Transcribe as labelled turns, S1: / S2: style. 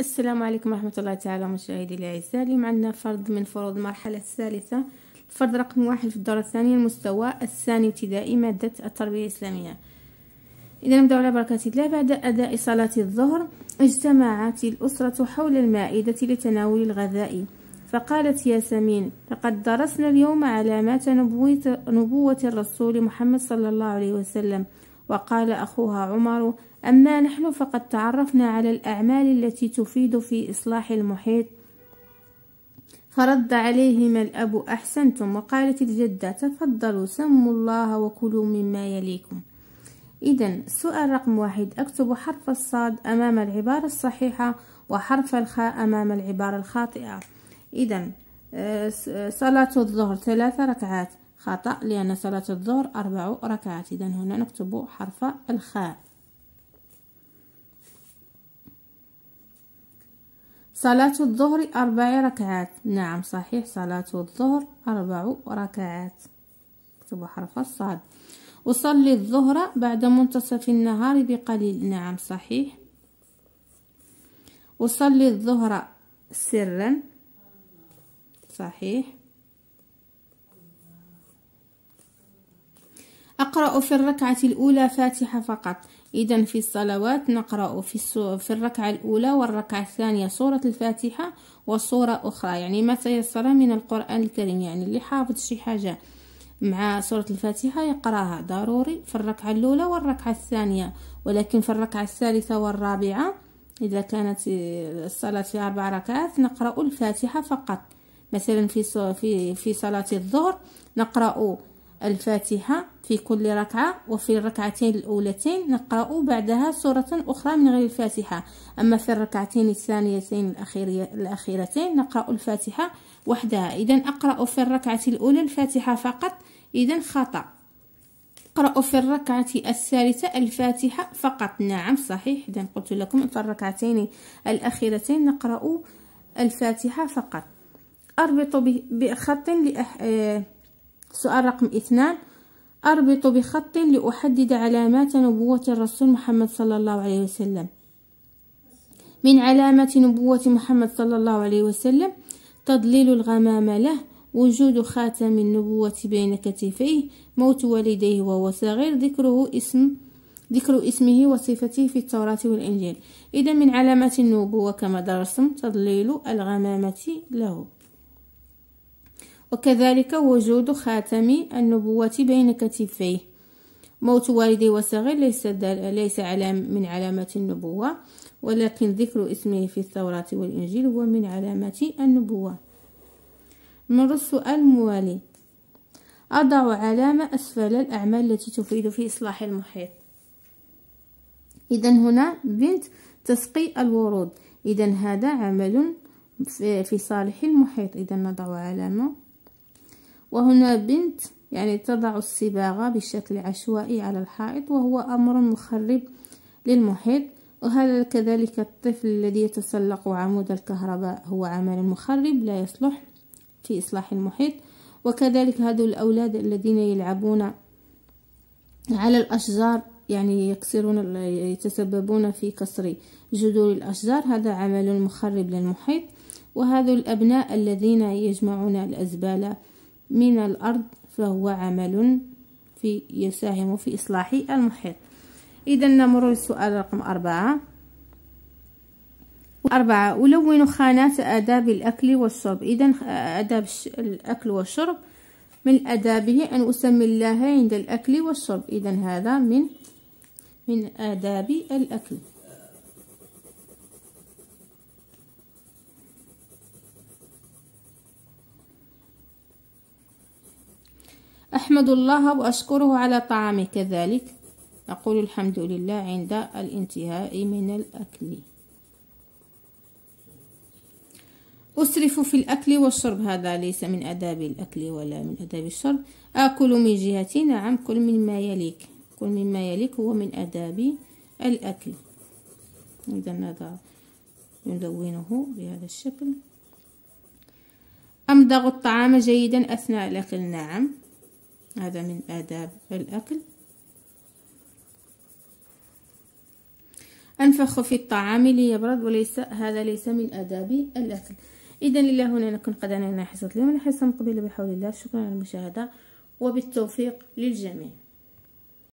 S1: السلام عليكم ورحمة الله تعالى مشاهدي الأعزاء اليوم عندنا فرض من فروض المرحلة الثالثة الفرض رقم واحد في الدورة الثانية المستوى الثاني ابتدائي مادة التربية الإسلامية إذا نبدأ على بركة الله بعد أداء صلاة الظهر اجتمعت الأسرة حول المائدة لتناول الغذاء فقالت ياسمين لقد درسنا اليوم علامات نبوة الرسول محمد صلى الله عليه وسلم وقال أخوها عمر أما نحن فقد تعرفنا على الأعمال التي تفيد في إصلاح المحيط فرد عليهما الأب أحسنتم وقالت الجدة تفضلوا سموا الله وكلوا مما يليكم إذا السؤال رقم واحد أكتب حرف الصاد أمام العبارة الصحيحة وحرف الخاء أمام العبارة الخاطئة إذا آه، صلاة الظهر ثلاث ركعات خطأ لأن صلاة الظهر أربع ركعات إذا هنا نكتب حرف الخاء صلاة الظهر أربع ركعات نعم صحيح صلاة الظهر أربع ركعات اكتب حرف الصاد أصلي الظهر بعد منتصف النهار بقليل نعم صحيح أصلي الظهر سرا صحيح أقرأ في الركعة الأولى فاتحة فقط إذا في الصلوات نقرأ في, في الركعة الأولى والركعة الثانية سورة الفاتحة وسورة أخرى يعني ما تيسر من القرآن الكريم يعني اللي حافظ شي حاجة مع سورة الفاتحة يقراها ضروري في الركعة الأولى والركعة الثانية ولكن في الركعة الثالثة والرابعة إذا كانت الصلاة في أربع ركعات نقرأ الفاتحة فقط مثلا في في في صلاة الظهر نقرأ الفاتحة في كل ركعة وفي الركعتين الأولتين نقرأ بعدها سورة أخرى من غير الفاتحة أما في الركعتين الثانيتين الأخيرتين نقرأ الفاتحة وحدها إذا أقرأ في الركعة الأولى الفاتحة فقط إذا خطأ أقرأ في الركعة الثالثة الفاتحة فقط نعم صحيح إذا قلت لكم في الركعتين الأخيرتين نقرأ الفاتحة فقط أربط بخط لأح... آه، سؤال رقم اثنان أربط بخط لأحدد علامات نبوة الرسول محمد صلى الله عليه وسلم من علامات نبوة محمد صلى الله عليه وسلم تضليل الغمام له وجود خاتم النبوة بين كتفيه موت والديه وهو صغير ذكره اسم ذكر اسمه وصفته في التوراة والإنجيل إذا من علامات النبوة كما درستم تضليل الغمامة له وكذلك وجود خاتم النبوة بين كتفيه موت والدي وصغير ليس, ليس علام من علامات النبوة ولكن ذكر اسمه في التوراة والإنجيل هو من علامات النبوة مر السؤال الموالي أضع علامة أسفل الأعمال التي تفيد في إصلاح المحيط إذا هنا بنت تسقي الورود إذا هذا عمل في صالح المحيط إذا نضع علامة وهنا بنت يعني تضع الصباغة بشكل عشوائي على الحائط وهو أمر مخرب للمحيط وهذا كذلك الطفل الذي يتسلق عمود الكهرباء هو عمل مخرب لا يصلح في إصلاح المحيط وكذلك هذو الأولاد الذين يلعبون على الأشجار يعني يكسرون يتسببون في كسر جذور الأشجار هذا عمل مخرب للمحيط وهذو الأبناء الذين يجمعون الأزبالة من الأرض فهو عمل في يساهم في إصلاح المحيط إذا نمر للسؤال رقم أربعة أربعة ألون خانات آداب الأكل والشرب إذا آداب الأكل والشرب من آدابه أن أسمي الله عند الأكل والشرب إذا هذا من من آداب الأكل أحمد الله وأشكره على طعامه كذلك أقول الحمد لله عند الانتهاء من الأكل أسرف في الأكل والشرب هذا ليس من أداب الأكل ولا من أداب الشرب آكل من جهتي نعم كل مما يليك كل مما يليك هو من أداب الأكل إذا هذا ندونه بهذا الشكل أمضغ الطعام جيدا أثناء الأكل نعم هذا من آداب الأكل أنفخ في الطعام ليبرد وليس هذا ليس من آداب الأكل إذا إلى هنا نكون قد أنهينا حصة اليوم الحصة المقبلة بحول الله شكرا على المشاهدة وبالتوفيق للجميع